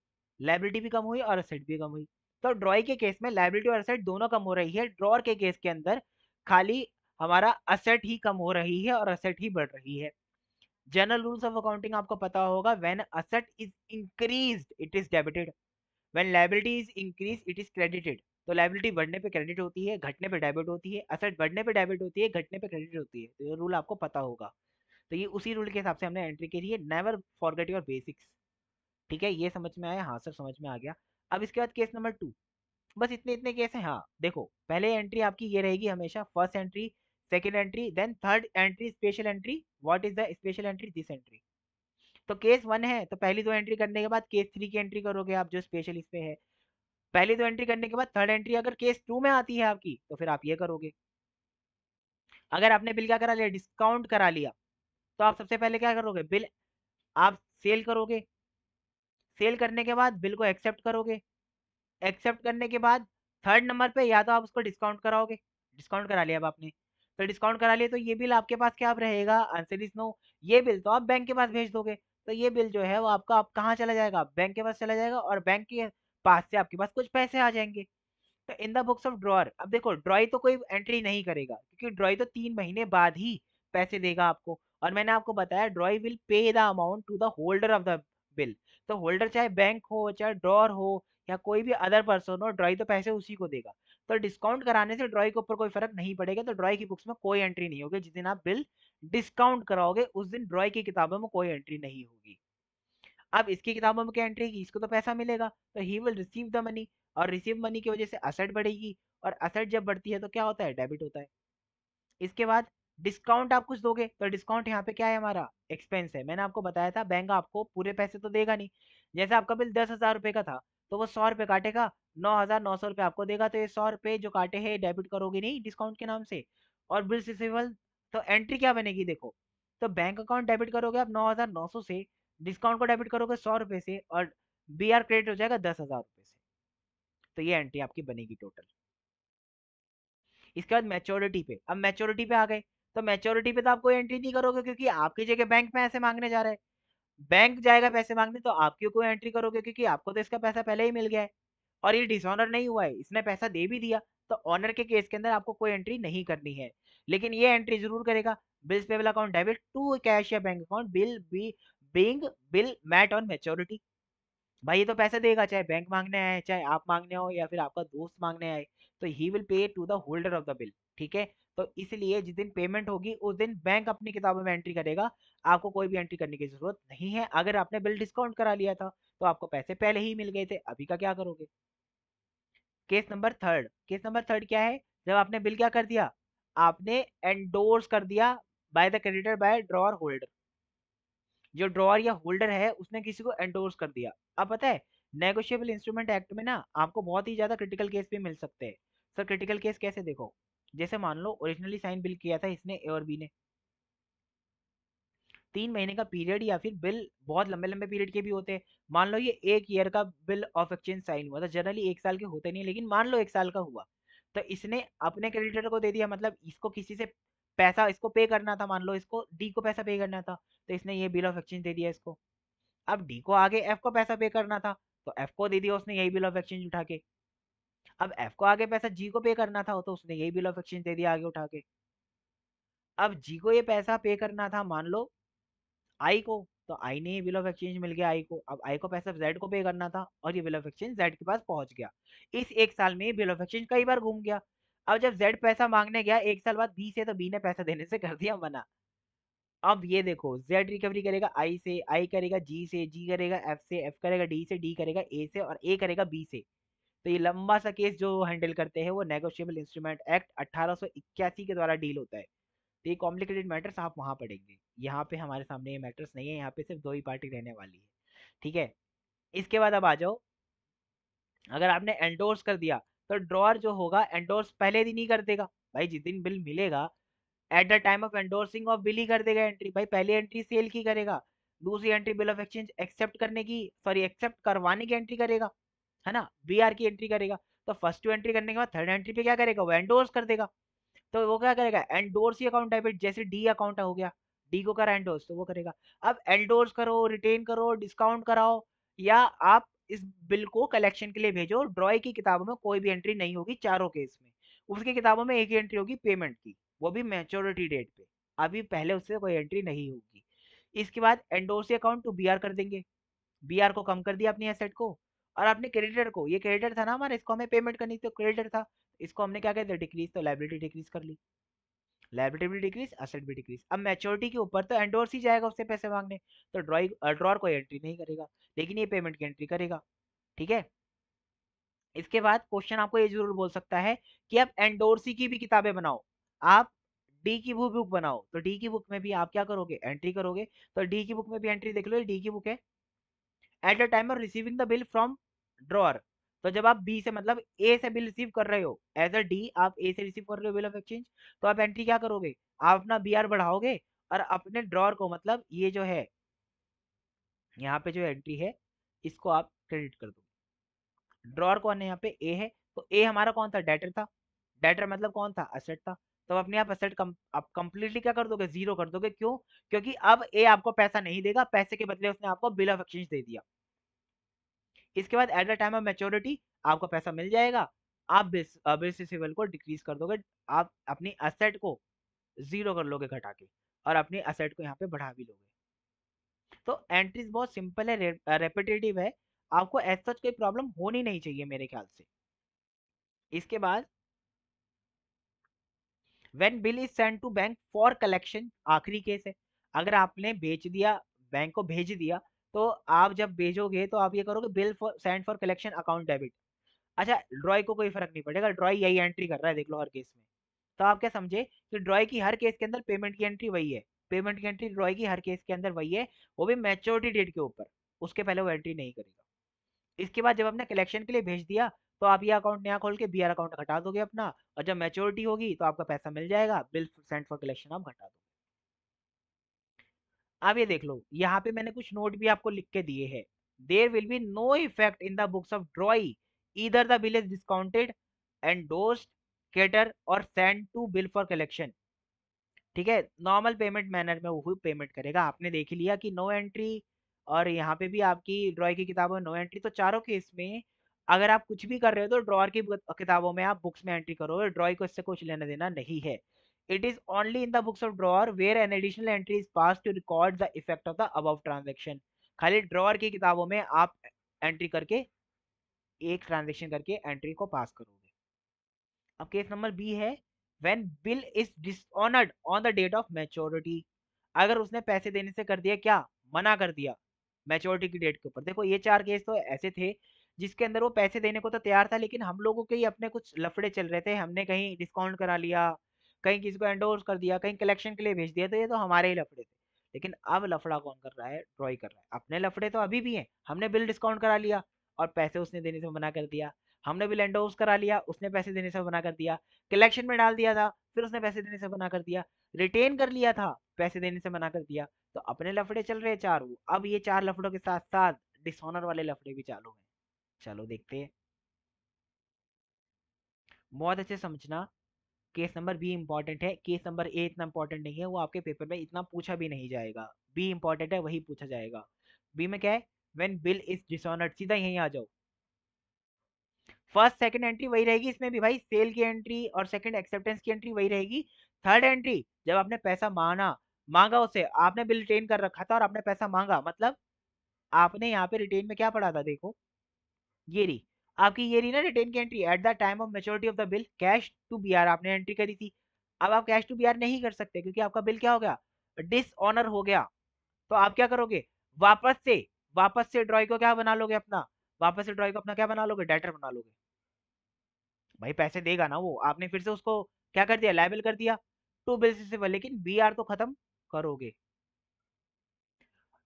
[SPEAKER 1] लाइबिलिटी भी कम हुई और असेट भी कम हुई तो ड्रॉई के केस में लाइबिलिटी और असेट दोनों कम हो रही है ड्रॉर के केस के अंदर खाली हमारा असेट ही कम हो रही है और असेट ही बढ़ रही है जनरल रूल्स ऑफ अकाउंटिंग आपको पता होगा when asset is increase it is debited when liability is increase it is credited तो लाइबिलिटी बढ़ने पे क्रेडिट होती है घटने पे डेबिट होती है असेट बढ़ने पे डेबिट होती है घटने पे क्रेडिट होती है तो ये रूल आपको पता होगा तो ये उसी रूल के हिसाब से हमने एंट्री करी है नेवर फॉरगेट योर बेसिक्स ठीक है ये समझ में आया हाँ सर समझ में आ गया अब इसके बाद केस नंबर टू बस इतने इतने केस हैं हाँ देखो पहले एंट्री आपकी ये रहेगी हमेशा first entry second entry then third entry special entry what is the special entry this entry तो केस वन है तो पहली दो एंट्री करने के बाद केस थ्री की एंट्री करोगे आप जो स्पेशल इसमें है पहली दो एंट्री करने के बाद थर्ड एंट्री अगर केस टू में आती है आपकी तो फिर आप ये करोगे अगर आपने बिल क्या करा लिया डिस्काउंट करा लिया तो आप सबसे पहले क्या करोगे बिल आप सेल करोगे सेल करने के बाद बिल को एक्सेप्ट करोगे एक्सेप्ट करने के बाद थर्ड नंबर पे या तो आप उसको डिस्काउंट कराओगे डिस्काउंट करा लिया अब आपने तो डिस्काउंट करा लिया तो ये बिल आपके पास क्या रहेगा आंसर इज नो ये बिल तो आप बैंक के पास भेज दोगे तो ये बिल जो है वो आपका आप कहाँ चला जाएगा बैंक के पास चला जाएगा और बैंक के पास से आपके पास कुछ पैसे आ जाएंगे तो in the books of drawer अब देखो ड्रॉई तो कोई एंट्री नहीं करेगा क्योंकि ड्रॉई तो तीन महीने बाद ही पैसे देगा आपको और मैंने आपको बताया drawee will pay the amount to the holder of the bill तो होल्डर चाहे बैंक हो चाहे ड्रॉर हो या कोई भी अदर पर्सन हो ड्रॉई तो पैसे उसी को देगा तो डिस्काउंट कराने से ड्रॉई के ऊपर कोई फर्क नहीं पड़ेगा तो ड्रॉई की बुक्स में कोई एंट्री नहीं होगी जिस दिन आप बिल डिस्काउंट कराओगे उस दिन ड्रॉई की किताबों में कोई एंट्री नहीं होगी अब इसकी किताबों में क्या एंट्री की इसको तो पैसा मिलेगा तो he will receive the money और रिसीव मनी की वजह से असेट बढ़ेगी और असेट जब बढ़ती है तो क्या होता है डेबिट होता है इसके बाद डिस्काउंट आप कुछ दोगे तो डिस्काउंट यहाँ पे क्या है हमारा एक्सपेंस है मैंने आपको बताया था बैंक आपको पूरे पैसे तो देगा नहीं जैसे आपका बिल दस हजार रुपए का था तो वो सौ रुपये काटेगा नौ हजार नौ सौ रुपए आपको देगा तो ये सौ रुपए जो काटे है डेबिट करोगे नहीं डिस्काउंट के नाम से और बिल रिसिवेबल तो एंट्री क्या बनेगी देखो तो बैंक अकाउंट डेबिट करोगे आप नौ हजार नौ सौ से डिस्काउंट को डेबिट करोगे सौ रुपये से और बी आर क्रेडिट हो जाएगा दस हजार रुपये से तो ये एंट्री आपकी बनेगी टोटल इसके बाद मेच्योरिटी पे अब मेच्योरिटी पे आ गए तो मेच्योरिटी पे तो आप कोई एंट्री नहीं करोगे क्योंकि आपकी जगह बैंक पैसे मांगने जा रहे हैं बैंक जाएगा पैसे मांगने तो आपकी कोई एंट्री करोगे क्योंकि आपको तो इसका पैसा पहले ही मिल गया है और ये डिसऑनर नहीं हुआ है इसने पैसा दे भी दिया तो ऑनर के केस के अंदर आपको कोई एंट्री नहीं करनी है लेकिन ये एंट्री जरूर करेगा bills payable account debit to cash या bank account bill be being bill met on maturity भाई ये तो पैसा देगा चाहे बैंक मांगने आए चाहे आप मांगने हो या फिर आपका दोस्त मांगने आए तो he will pay to the holder of the bill ठीक है तो इसलिए जिस दिन पेमेंट होगी उस दिन बैंक अपनी किताबों में एंट्री करेगा आपको कोई भी एंट्री करने की जरूरत नहीं है अगर आपने बिल डिस्काउंट करा लिया था तो आपको पैसे पहले ही मिल गए थे अभी का क्या करोगे case number third case number third क्या है जब आपने बिल क्या कर दिया आपने एंडोर्स कर दिया by the creditor by drawer holder जो ड्रॉअर या होल्डर है उसने किसी को एंडोर्स कर दिया अब पता है नेगोशियबल इंस्ट्रूमेंट एक्ट में ना आपको बहुत ही ज्यादा क्रिटिकल केस भी मिल सकते हैं सर क्रिटिकल केस कैसे देखो जैसे मान लो ओरिजिनली साइन बिल किया था इसने ए और बी ने तीन महीने का पीरियड या फिर बिल बहुत लंबे लंबे पीरियड के भी होते हैं मान लो ये एक ईयर का बिल ऑफ एक्सचेंज साइन हुआ था जनरली एक साल के होते नहीं लेकिन मान लो एक साल का हुआ तो इसने अपने क्रेडिटर को दे दिया मतलब इसको किसी से पैसा इसको पे करना था मान लो इसको डी को पैसा पे करना था तो इसने ये बिल ऑफ एक्सचेंज दे दिया इसको अब डी को आगे एफ को पैसा पे करना था तो एफ को दे दिया उसने यही बिल ऑफ एक्सचेंज उठा के अब एफ को आगे पैसा जी को पे करना था तो उसने यही बिल ऑफ एक्सचेंज दे दिया आगे उठा के अब जी को ये पैसा पे करना था मान लो आई को तो आई ने ये बिल ऑफ एक्सचेंज मिल गया आई को अब आई को पैसा जेड को पे करना था और ये बिल ऑफ एक्सचेंज जेड के पास पहुंच गया इस एक साल में बिल ऑफ एक्सचेंज कई बार घूम गया अब जब जेड पैसा मांगने गया एक साल बाद बी से तो बी ने पैसा देने से कर दिया मना अब ये देखो जेड रिकवरी करेगा आई से आई करेगा जी से जी करेगा एफ से एफ करेगा डी से डी करेगा ए से और ए करेगा बी से तो ये लंबा सा केस जो हैंडल करते हैं वो नेगोशियबल इंस्ट्रूमेंट एक्ट अट्ठारह के द्वारा डील होता है तो ये कॉम्प्लिकेटेड मैटर्स आप वहाँ पढ़ेंगे यहाँ पे हमारे सामने ये मैटर्स नहीं है यहाँ पे सिर्फ दो ही पार्टी रहने वाली है ठीक है इसके बाद अब आ जाओ अगर आपने एंडोर्स कर दिया तो ड्रॉअर जो होगा एंडोर्स पहले दिन ही कर देगा भाई जिस दिन बिल मिलेगा at the time of endorsing of bill ही कर देगा एंट्री भाई पहली एंट्री सेल की करेगा दूसरी entry bill of exchange accept करने की सॉरी एक्सेप्ट करवाने की एंट्री करेगा है ना बी की एंट्री करेगा तो फर्स्ट टू एंट्री करने के बाद थर्ड एंट्री पे क्या करेगा वो एंडोर्स कर देगा तो वो क्या करेगा एंडोर्स ही अकाउंट डेबिट जैसे डी अकाउंट हो गया डी को करा एंडोर्स तो वो करेगा अब एंडोर्स करो रिटेन करो डिस्काउंट कराओ या आप इस बिल को कलेक्शन के लिए भेजो ड्रॉय की किताबों में कोई भी एंट्री नहीं होगी चारों केस में उसकी किताबों में एक ही एंट्री होगी पेमेंट की वो भी मेच्योरिटी डेट पे अभी पहले उससे कोई एंट्री नहीं होगी इसके बाद एंडोर्स अकाउंट टू बी कर देंगे बी को कम कर दिया अपनी एसेट को और आपने क्रेडिटर को ये क्रेडिटर था ना हमारे इसको हमें पेमेंट करनी थी तो क्रेडिटर था इसको हमने क्या कहते हैं डिक्रीज तो लाइबिलिटी डिक्रीज कर ली लाइबिलिटी भी डिक्रीज असेट भी डिक्रीज अब मेच्योरिटी के ऊपर तो एंडोर्स ही जाएगा उससे पैसे मांगने तो ड्रॉइंग ड्रॉर कोई एंट्री नहीं करेगा लेकिन ये पेमेंट की एंट्री करेगा ठीक है इसके बाद क्वेश्चन आपको ये जरूर बोल सकता है कि आप एंडोर्सी की भी किताबें बनाओ आप डी की बुक बुक बनाओ तो डी की बुक में भी आप क्या करोगे एंट्री करोगे तो डी की बुक में भी एंट्री देख लो डी की बुक है at the time of receiving the bill from drawer तो जब आप बी से मतलब ए से बिल रिसीव कर रहे हो एज अ डी आप ए से रिसीव कर रहे हो बिल ऑफ एक्सचेंज तो आप एंट्री क्या करोगे आप अपना बी बढ़ाओगे और अपने ड्रॉअर को मतलब ये जो है यहाँ पे जो एंट्री है इसको आप क्रेडिट कर दो ड्रॉअर कौन है यहाँ पे ए है तो ए हमारा कौन था डेटर था डेटर मतलब कौन था असेट था तो अपने आप असेट कम, आप कंप्लीटली क्या कर दोगे जीरो कर दोगे क्यों क्योंकि अब ए आपको पैसा नहीं देगा पैसे के बदले उसने आपको बिल ऑफ एक्सचेंज दे दिया इसके बाद at the time of maturity आपको पैसा मिल जाएगा आप बेस बेस को डिक्रीज कर दोगे आप अपनी असेट को जीरो कर लोगे घटा के और अपनी असेट को यहाँ पे बढ़ा भी लोगे तो एंट्रीज बहुत सिंपल है रेपिटेटिव है आपको एज सच कोई प्रॉब्लम होनी नहीं चाहिए मेरे ख्याल से इसके बाद when bill is send to bank for collection आखिरी केस है अगर आपने बेच दिया बैंक को भेज दिया तो आप जब भेजोगे तो आप ये करोगे bill for send for collection account debit अच्छा ड्रॉय को कोई फर्क नहीं पड़ेगा ड्रॉय यही एंट्री कर रहा है देख लो हर केस में तो आप क्या समझे कि ड्रॉय की हर केस के अंदर पेमेंट की एंट्री वही है पेमेंट की एंट्री ड्रॉय की हर केस के अंदर वही है वो भी मेच्योरिटी डेट के ऊपर उसके पहले वो एंट्री नहीं करेगा इसके बाद जब आपने कलेक्शन के लिए भेज दिया तो आप ये अकाउंट नया खोल के बी अकाउंट घटा दोगे अपना और जब मेच्योरिटी होगी तो आपका पैसा मिल जाएगा बिल सेंड फॉर कलेक्शन आप घटा दोगे अब ये देख लो यहाँ पे मैंने कुछ नोट भी आपको लिख के दिए है there will be no effect in the books of drawee इधर the bill is discounted endorsed केटर और send to bill for collection ठीक है नॉर्मल पेमेंट मैनर में वो पेमेंट करेगा आपने देख लिया कि नो एंट्री और यहाँ पे भी आपकी ड्रॉई की किताबों में नो एंट्री तो चारों केस में अगर आप कुछ भी कर रहे हो तो ड्रॉर की किताबों में आप बुक्स में एंट्री करो ड्रॉई को इससे कुछ लेना देना नहीं है It is only in the books of drawer where an additional entry is passed to record the effect of the above transaction. खाली ड्रॉअर की किताबों में आप एंट्री करके एक ट्रांजेक्शन करके एंट्री को पास करोगे अब केस नंबर बी है when bill is dishonoured on the date of maturity अगर उसने पैसे देने से कर दिया क्या मना कर दिया मैच्योरिटी की डेट के ऊपर देखो ये चार केस तो ऐसे थे जिसके अंदर वो पैसे देने को तो तैयार था लेकिन हम लोगों के ही अपने कुछ लफड़े चल रहे थे हमने कहीं डिस्काउंट करा लिया कहीं किसी को एंडोर्स कर दिया कहीं कलेक्शन के लिए भेज दिया तो ये तो हमारे ही लफड़े थे लेकिन अब लफड़ा कौन कर रहा है ड्रॉई कर रहा है अपने लफड़े तो अभी भी हैं हमने बिल डिस्काउंट करा लिया और पैसे उसने देने से मना कर दिया हमने बिल एंडोर्स करा लिया उसने पैसे देने से मना कर दिया कलेक्शन में डाल दिया था फिर उसने पैसे देने से मना कर दिया रिटेन कर लिया था पैसे देने से मना कर दिया तो अपने लफड़े चल रहे चार वो अब ये चार लफड़ों के साथ साथ डिसऑनर वाले लफड़े भी चालू हैं चलो देखते हैं बहुत अच्छे समझना केस नंबर बी इंपॉर्टेंट है केस नंबर ए इतना इंपॉर्टेंट नहीं है वो आपके पेपर में इतना पूछा भी नहीं जाएगा बी इंपॉर्टेंट है वही पूछा जाएगा बी में क्या है वेन बिल इज डिसऑनर्ड सीधा यहीं आ जाओ फर्स्ट सेकंड एंट्री वही रहेगी इसमें भी भाई सेल की एंट्री और सेकंड एक्सेप्टेंस की एंट्री वही रहेगी थर्ड एंट्री जब आपने पैसा मांगा मांगा उसे आपने बिल रिटेन कर रखा था और आपने पैसा मांगा मतलब आपने यहाँ पे रिटेन में क्या पढ़ा था देखो ये रही आपकी ये रही ना रिटेन की entry at the time of maturity of the bill cash to B R आपने एंट्री करी थी अब आप कैश टू बी आर नहीं कर सकते क्योंकि आपका बिल क्या हो गया डिसऑनर हो गया तो आप क्या करोगे वापस से वापस से ड्रॉय को क्या बना लोगे अपना वापस से ड्रॉय को अपना क्या बना लोगे डेटर बना लोगे भाई पैसे देगा ना वो आपने फिर से उसको क्या कर दिया लाइबल कर दिया टू बिल्स से लेकिन बी आर तो खत्म करोगे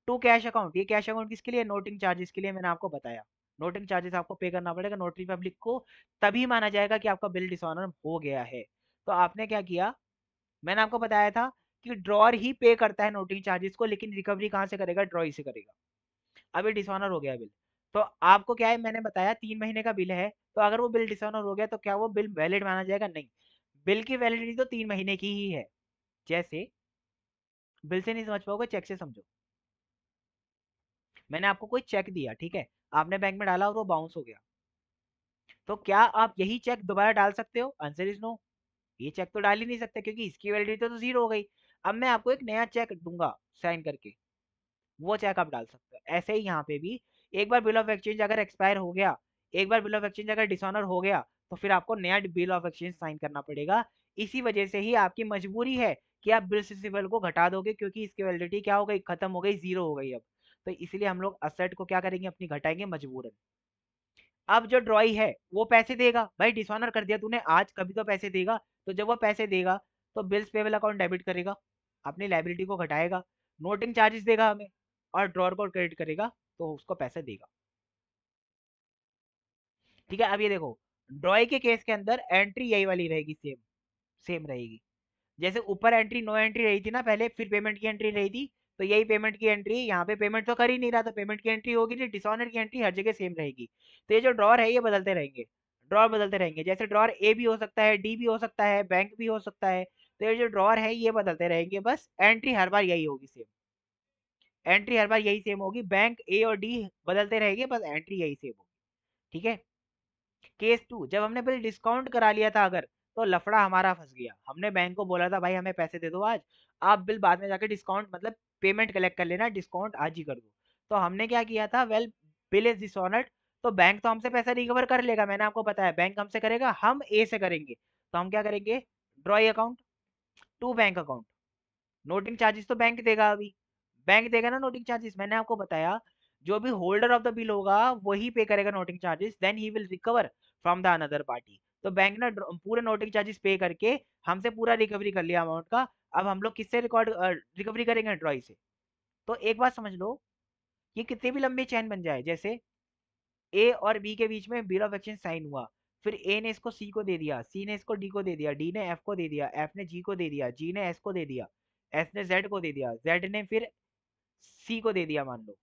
[SPEAKER 1] टू कैश अकाउंट ये कैश अकाउंट किसके लिए नोटिंग चार्जेस के लिए मैंने आपको बताया नोटिंग चार्जेस आपको पे करना पड़ेगा नोटरी पब्लिक को तभी माना जाएगा कि आपका बिल डिसऑनर हो गया है तो आपने क्या किया मैंने आपको बताया था कि ड्रॉर ही पे करता है नोटिंग चार्जेस को लेकिन रिकवरी कहाँ से करेगा ड्रॉ ही से करेगा अभी डिसऑनर हो गया बिल तो आपको क्या है मैंने बताया तीन महीने का बिल है तो अगर वो बिल डिसऑनर हो गया तो क्या वो बिल वैलिड माना जाएगा नहीं बिल की वैलिडिटी तो तीन महीने की ही है जैसे बिल से नहीं समझ पाओगे चेक से समझो मैंने आपको कोई चेक दिया ठीक है आपने बैंक में डाला और वो बाउंस हो गया तो क्या आप यही चेक दोबारा डाल सकते हो आंसर इज नो ये चेक तो डाल ही नहीं सकते क्योंकि इसकी वैलिडिटी तो जीरो हो गई अब मैं आपको एक नया चेक दूंगा साइन करके वो चेक आप डाल सकते हो ऐसे ही यहाँ पे भी एक बार बिल ऑफ एक्सचेंज अगर एक्सपायर हो गया एक बार बिल ऑफ एक्सचेंज अगर डिसऑनर हो गया तो फिर आपको नया बिल ऑफ एक्सचेंज साइन करना पड़ेगा इसी वजह से ही आपकी मजबूरी है कि आप बिल को घटा दोगे क्योंकि इसकी वैलिडिटी क्या हो गई खत्म हो गई जीरो हो गई अब तो इसलिए हम लोग असेट को क्या करेंगे अपनी घटाएंगे मजबूरन अब जो ड्रॉई है वो पैसे देगा भाई डिसऑनर कर दिया तूने आज कभी तो पैसे देगा तो जब वो पैसे देगा तो बिल्स पेबल अकाउंट डेबिट करेगा अपनी लाइबिलिटी को घटाएगा नोटिंग चार्जेस देगा हमें और ड्रॉर को क्रेडिट करेगा तो उसको पैसे देगा ठीक है अब ये देखो ड्रॉई के केस के अंदर एंट्री यही वाली रहेगी सेम सेम रहेगी जैसे ऊपर एंट्री नो एंट्री रही थी ना पहले फिर पेमेंट की एंट्री रही थी तो यही पेमेंट की एंट्री यहाँ पे पेमेंट तो कर ही नहीं रहा तो पेमेंट की एंट्री होगी नहीं डिसऑनर की एंट्री हर जगह सेम रहेगी तो ये जो ड्रॉर है ये बदलते रहेंगे ड्रॉर बदलते रहेंगे जैसे ड्रॉर ए भी हो सकता है डी भी हो सकता है बैंक भी हो सकता है तो ये जो ड्रॉर है ये बदलते रहेंगे बस एंट्री हर बार यही होगी सेम एंट्री हर बार यही सेम होगी बैंक ए और डी बदलते रहेंगे बस एंट्री यही सेम होगी ठीक है केस टू जब हमने पहले डिस्काउंट करा लिया था अगर तो लफड़ा हमारा फंस गया हमने बैंक को बोला था भाई हमें पैसे दे दो आज आप बिल बाद में जाके डिस्काउंट मतलब पेमेंट कलेक्ट कर लेना डिस्काउंट आज ही कर दो तो हमने क्या किया था वेल बिल इज डिसऑनर्ड तो बैंक तो हमसे पैसा रिकवर कर लेगा मैंने आपको बताया बैंक हमसे करेगा हम ए से करेंगे तो हम क्या करेंगे drawee account to bank account noting charges तो बैंक देगा अभी बैंक देगा ना नोटिंग चार्जेस मैंने आपको बताया जो भी होल्डर ऑफ द बिल होगा वही पे करेगा noting charges then he will recover from the another party तो बैंक ने पूरे नोटिंग चार्जेस पे करके हमसे पूरा रिकवरी कर लिया अमाउंट का अब हम लोग किससे रिकॉर्ड रिकवरी करेंगे ड्रॉई से तो एक बात समझ लो ये कितनी भी लंबी चैन बन जाए जैसे ए और बी के बीच में बिल ऑफ एक्सचेंज साइन हुआ फिर ए ने इसको सी को दे दिया सी ने इसको डी को दे दिया डी ने एफ को दे दिया एफ ने जी को दे दिया जी ने एस को दे दिया एस ने जेड को दे दिया जेड ने फिर सी को दे दिया मान लो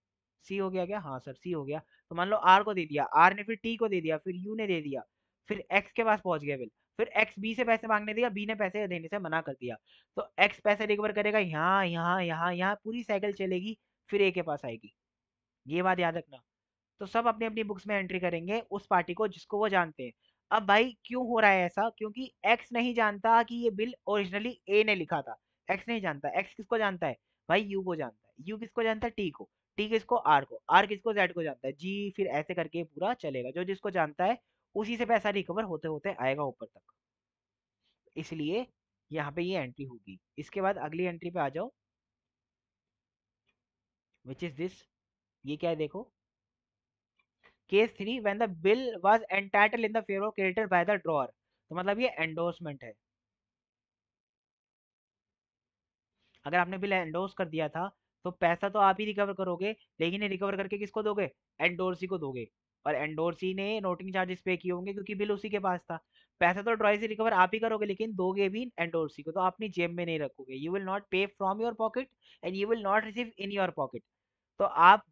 [SPEAKER 1] सी हो गया क्या हाँ सर सी हो गया तो मान लो आर को दे दिया आर ने फिर टी को दे दिया फिर यू ने दे दिया फिर एक्स के पास पहुंच गया बिल फिर एक्स बी से पैसे मांगने दिया बी ने पैसे देने से मना कर दिया तो एक्स पैसे रिकवर करेगा यहाँ यहाँ यहाँ यहाँ पूरी साइकिल चलेगी फिर ए के पास आएगी ये बात याद रखना तो सब अपनी अपनी बुक्स में एंट्री करेंगे उस पार्टी को जिसको वो जानते हैं अब भाई क्यों हो रहा है ऐसा क्योंकि एक्स नहीं जानता कि ये बिल ओरिजिनली ए ने लिखा था एक्स नहीं जानता एक्स किसको जानता है भाई यू को जानता है यू किसको जानता है टी को टी किसको आर को आर किसको जेड को जानता है जी फिर ऐसे करके पूरा चलेगा जो जिसको जानता है उसी से पैसा रिकवर होते होते आएगा ऊपर तक इसलिए यहाँ पे ये एंट्री होगी इसके बाद अगली एंट्री पे आ जाओ विच इज दिस ये क्या है देखो case three when the bill was entitle in the favour of creditor by the drawer तो मतलब ये एंडोर्समेंट है अगर आपने बिल एंडोर्स कर दिया था तो पैसा तो आप ही रिकवर करोगे लेकिन ये रिकवर करके किसको दोगे एंडोर्सी को दोगे और एंडोरसी ने नोटिंग चार्जेस पे किए होंगे क्योंकि बिल उसी के पास था पैसा तो ड्रॉय से रिकवर आप ही करोगे लेकिन दोगे भी एंडोरसी को तो आप अपनी जेब में नहीं रखोगे you will not pay from your pocket and you will not receive in your pocket तो आप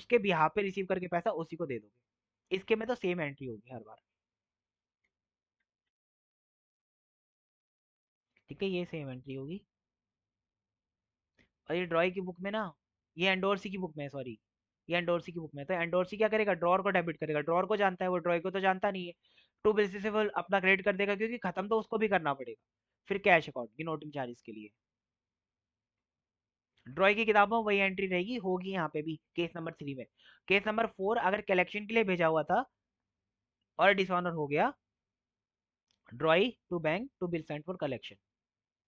[SPEAKER 1] उसके बिहार पे रिसीव करके पैसा उसी को दे दोगे इसके में तो सेम एंट्री होगी हर बार ठीक है ये सेम एंट्री होगी और ये ड्रॉय की बुक में ना ये एंडोरसी की बुक में सॉरी ये एंडोर्सी की बुक में तो एंडोर्सी क्या करेगा ड्रॉर को डेबिट करेगा ड्रॉर को जानता है वो ड्रॉय को तो जानता नहीं है टू बेसिस से वो अपना क्रेडिट कर देगा क्योंकि खत्म तो उसको भी करना पड़ेगा फिर कैश अकाउंट की नोटिंग चार्जेस के लिए ड्रॉय की किताबों वही एंट्री रहेगी होगी यहाँ पे भी केस नंबर थ्री में केस नंबर फोर अगर कलेक्शन के लिए भेजा हुआ था और डिसऑनर हो गया drawee to bank to bill sent for collection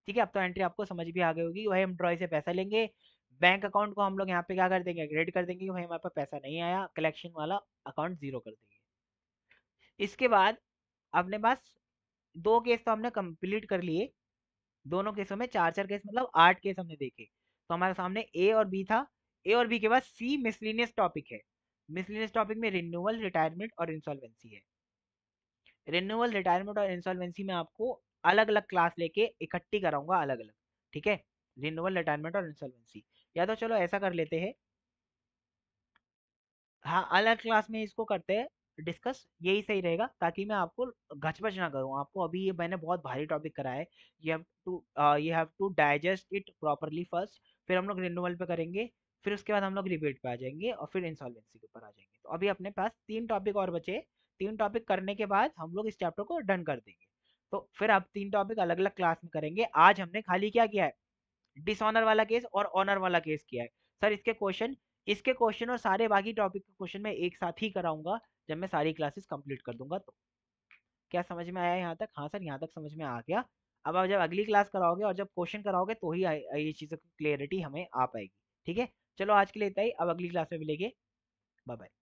[SPEAKER 1] ठीक है अब तो एंट्री आपको समझ भी आ गई होगी वही हम ड्रॉय से पैसा लेंगे बैंक अकाउंट को हम लोग यहाँ पे क्या कर देंगे ग्रेड कर देंगे कि भाई हमारे पास पैसा नहीं आया कलेक्शन वाला अकाउंट जीरो कर देंगे इसके बाद अपने पास दो केस तो हमने कंप्लीट कर लिए दोनों केसों में चार चार केस मतलब आठ केस हमने देखे तो हमारे सामने ए और बी था ए और बी के बाद सी मिसलिनियस टॉपिक है मिसलिनियस टॉपिक में रिन्यूअल रिटायरमेंट और इंसॉल्वेंसी है रिन्यूअल रिटायरमेंट और इंसॉल्वेंसी में आपको अलग अलग क्लास लेके इकट्ठी कराऊंगा अलग अलग ठीक है रिन्यूअल रिटायरमेंट और इंसॉल्वेंसी या तो चलो ऐसा कर लेते हैं हाँ अलग क्लास में इसको करते हैं डिस्कस यही सही रहेगा ताकि मैं आपको घचबच ना करूँ आपको अभी ये मैंने बहुत भारी टॉपिक करा है you have to you have to digest it properly first फिर हम लोग रिन्यूअल पे करेंगे फिर उसके बाद हम लोग रिबेट पे आ जाएंगे और फिर इंसॉल्वेंसी के ऊपर आ जाएंगे तो अभी अपने पास तीन टॉपिक और बचे तीन टॉपिक करने के बाद हम लोग इस चैप्टर को डन कर देंगे तो फिर आप तीन टॉपिक अलग अलग क्लास में करेंगे आज हमने खाली क्या किया है डिसऑनर वाला केस और ऑनर वाला केस किया है सर इसके क्वेश्चन इसके क्वेश्चन और सारे बाकी टॉपिक के क्वेश्चन मैं एक साथ ही कराऊंगा जब मैं सारी क्लासेस कंप्लीट कर दूंगा तो क्या समझ में आया यहाँ तक हाँ सर यहाँ तक समझ में आ गया अब आप जब अगली क्लास कराओगे और जब क्वेश्चन कराओगे तो ही ये चीज़ों की क्लियरिटी हमें आ पाएगी ठीक है चलो आज के लिए इतना ही अब अगली क्लास में मिलेंगे बाय बाय